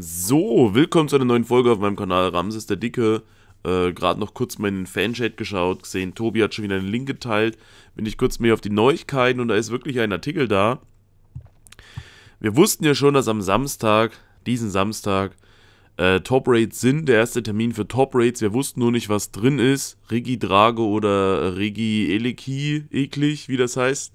So, willkommen zu einer neuen Folge auf meinem Kanal Ramses der Dicke. Äh, Gerade noch kurz meinen Fanchat geschaut, gesehen, Tobi hat schon wieder einen Link geteilt. Bin ich kurz mehr auf die Neuigkeiten und da ist wirklich ein Artikel da. Wir wussten ja schon, dass am Samstag, diesen Samstag, äh, Top Rates sind, der erste Termin für Top Rates. Wir wussten nur nicht, was drin ist. Regi Drage oder Regi Eleki, eklig, wie das heißt.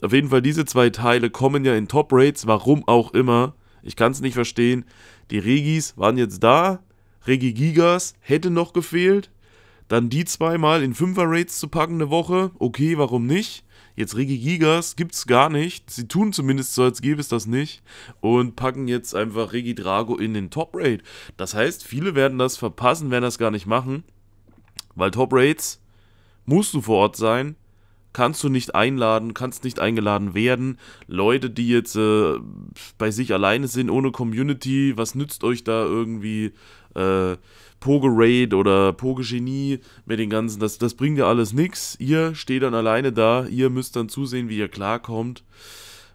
Auf jeden Fall, diese zwei Teile kommen ja in Top Rates, warum auch immer. Ich kann es nicht verstehen. Die Regis waren jetzt da. Regi Gigas hätte noch gefehlt. Dann die zweimal in 5er Raids zu packen eine Woche. Okay, warum nicht? Jetzt Regi Gigas es gar nicht. Sie tun zumindest so, als gäbe es das nicht. Und packen jetzt einfach Regi Drago in den top Raid. Das heißt, viele werden das verpassen, werden das gar nicht machen. Weil top Raids musst du vor Ort sein kannst du nicht einladen, kannst nicht eingeladen werden. Leute, die jetzt äh, bei sich alleine sind, ohne Community, was nützt euch da irgendwie äh, Poge Raid oder Poge Genie mit den ganzen, das, das bringt ja alles nichts. Ihr steht dann alleine da, ihr müsst dann zusehen, wie ihr klarkommt.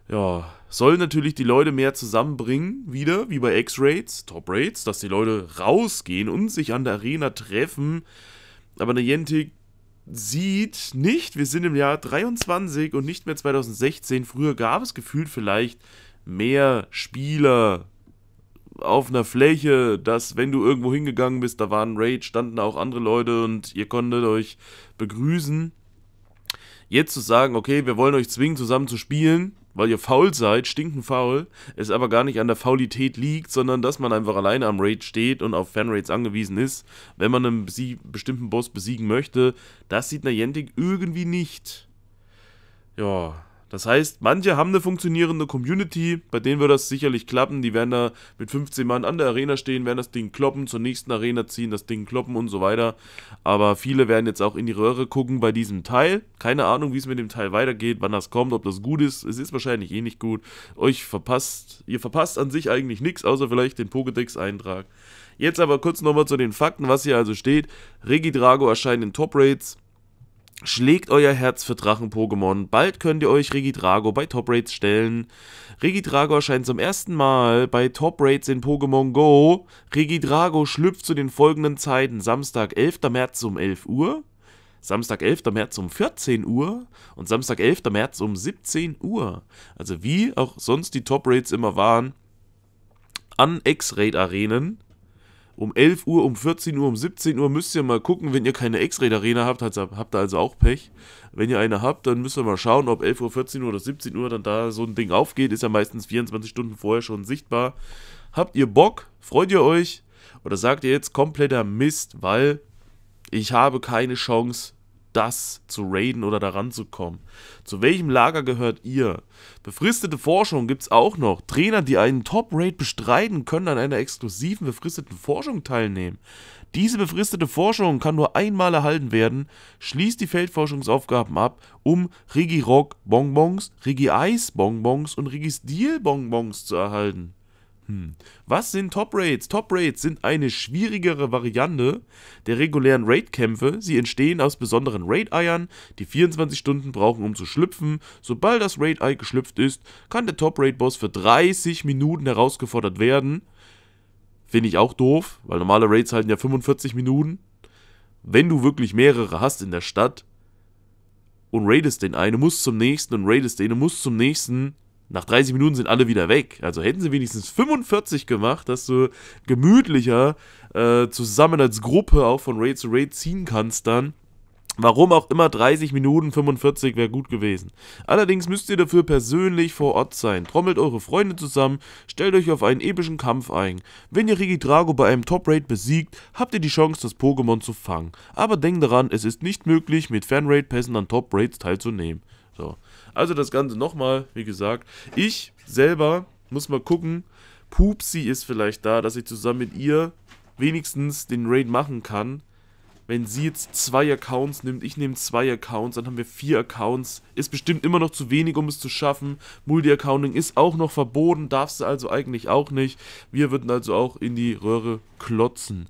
Ja, soll natürlich die Leute mehr zusammenbringen, wieder, wie bei X-Raids, Top-Raids, dass die Leute rausgehen und sich an der Arena treffen. Aber eine Jentik sieht nicht, wir sind im Jahr 23 und nicht mehr 2016. Früher gab es gefühlt vielleicht mehr Spieler auf einer Fläche, dass wenn du irgendwo hingegangen bist, da waren Raid, standen auch andere Leute und ihr konntet euch begrüßen. Jetzt zu sagen, okay, wir wollen euch zwingen, zusammen zu spielen, weil ihr faul seid, stinken faul, es aber gar nicht an der Faulität liegt, sondern dass man einfach alleine am Raid steht und auf Fanraids angewiesen ist, wenn man einen bestimmten Boss besiegen möchte, das sieht Niantic irgendwie nicht. Ja, das heißt, manche haben eine funktionierende Community, bei denen wird das sicherlich klappen. Die werden da mit 15 Mann an der Arena stehen, werden das Ding kloppen, zur nächsten Arena ziehen, das Ding kloppen und so weiter. Aber viele werden jetzt auch in die Röhre gucken bei diesem Teil. Keine Ahnung, wie es mit dem Teil weitergeht, wann das kommt, ob das gut ist. Es ist wahrscheinlich eh nicht gut. Euch verpasst, ihr verpasst an sich eigentlich nichts, außer vielleicht den Pokédex-Eintrag. Jetzt aber kurz nochmal zu den Fakten, was hier also steht. Regidrago erscheint in Top Rates. Schlägt euer Herz für Drachen-Pokémon. Bald könnt ihr euch Regidrago bei Top Rates stellen. Regidrago erscheint zum ersten Mal bei Top Rates in Pokémon Go. Regidrago schlüpft zu den folgenden Zeiten: Samstag, 11. März um 11 Uhr, Samstag, 11. März um 14 Uhr und Samstag, 11. März um 17 Uhr. Also, wie auch sonst die Top Rates immer waren, an X-Raid-Arenen um 11 Uhr, um 14 Uhr, um 17 Uhr müsst ihr mal gucken, wenn ihr keine X-Ray-Arena habt, habt ihr also auch Pech. Wenn ihr eine habt, dann müsst ihr mal schauen, ob 11 Uhr, 14 Uhr oder 17 Uhr dann da so ein Ding aufgeht. Ist ja meistens 24 Stunden vorher schon sichtbar. Habt ihr Bock? Freut ihr euch? Oder sagt ihr jetzt kompletter Mist, weil ich habe keine Chance, das zu raiden oder daran zu kommen. Zu welchem Lager gehört ihr? Befristete Forschung gibt's auch noch. Trainer, die einen Top-Raid bestreiten, können an einer exklusiven befristeten Forschung teilnehmen. Diese befristete Forschung kann nur einmal erhalten werden. Schließt die Feldforschungsaufgaben ab, um Rigi Rock Bonbons, Rigi Eis Bonbons und Rigi Steel Bonbons zu erhalten. Hm. Was sind Top Raids? Top Raids sind eine schwierigere Variante der regulären Raid-Kämpfe. Sie entstehen aus besonderen Raid-Eiern, die 24 Stunden brauchen, um zu schlüpfen. Sobald das Raid-Ei geschlüpft ist, kann der Top Raid-Boss für 30 Minuten herausgefordert werden. Finde ich auch doof, weil normale Raids halten ja 45 Minuten. Wenn du wirklich mehrere hast in der Stadt und raidest den einen, musst zum nächsten und raidest den und musst zum nächsten, nach 30 Minuten sind alle wieder weg. Also hätten sie wenigstens 45 gemacht, dass du gemütlicher äh, zusammen als Gruppe auch von Raid zu Raid ziehen kannst dann. Warum auch immer 30 Minuten 45 wäre gut gewesen. Allerdings müsst ihr dafür persönlich vor Ort sein. Trommelt eure Freunde zusammen, stellt euch auf einen epischen Kampf ein. Wenn ihr Regidrago bei einem Top-Raid besiegt, habt ihr die Chance, das Pokémon zu fangen. Aber denkt daran, es ist nicht möglich, mit Fan-Raid-Pässen an Top-Raids teilzunehmen. So. Also das Ganze nochmal, wie gesagt. Ich selber muss mal gucken. Pupsi ist vielleicht da, dass ich zusammen mit ihr wenigstens den Raid machen kann. Wenn sie jetzt zwei Accounts nimmt, ich nehme zwei Accounts, dann haben wir vier Accounts. Ist bestimmt immer noch zu wenig, um es zu schaffen. Multi-Accounting ist auch noch verboten, darfst du also eigentlich auch nicht. Wir würden also auch in die Röhre klotzen.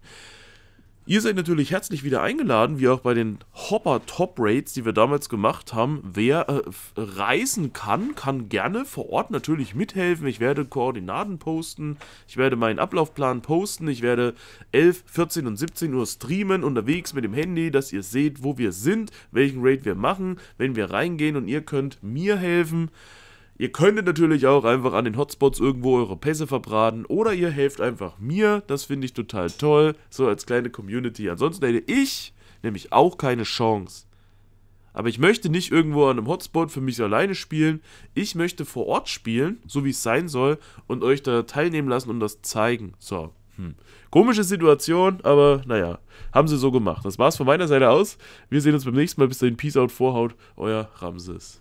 Ihr seid natürlich herzlich wieder eingeladen, wie auch bei den Hopper Top Raids, die wir damals gemacht haben. Wer äh, reisen kann, kann gerne vor Ort natürlich mithelfen. Ich werde Koordinaten posten, ich werde meinen Ablaufplan posten, ich werde 11, 14 und 17 Uhr streamen unterwegs mit dem Handy, dass ihr seht, wo wir sind, welchen Raid wir machen, wenn wir reingehen und ihr könnt mir helfen. Ihr könntet natürlich auch einfach an den Hotspots irgendwo eure Pässe verbraten oder ihr helft einfach mir. Das finde ich total toll, so als kleine Community. Ansonsten hätte ich nämlich auch keine Chance. Aber ich möchte nicht irgendwo an einem Hotspot für mich alleine spielen. Ich möchte vor Ort spielen, so wie es sein soll, und euch da teilnehmen lassen und das zeigen. So. Hm. Komische Situation, aber naja, haben sie so gemacht. Das war's von meiner Seite aus. Wir sehen uns beim nächsten Mal. Bis dahin, Peace out, Vorhaut, euer Ramses.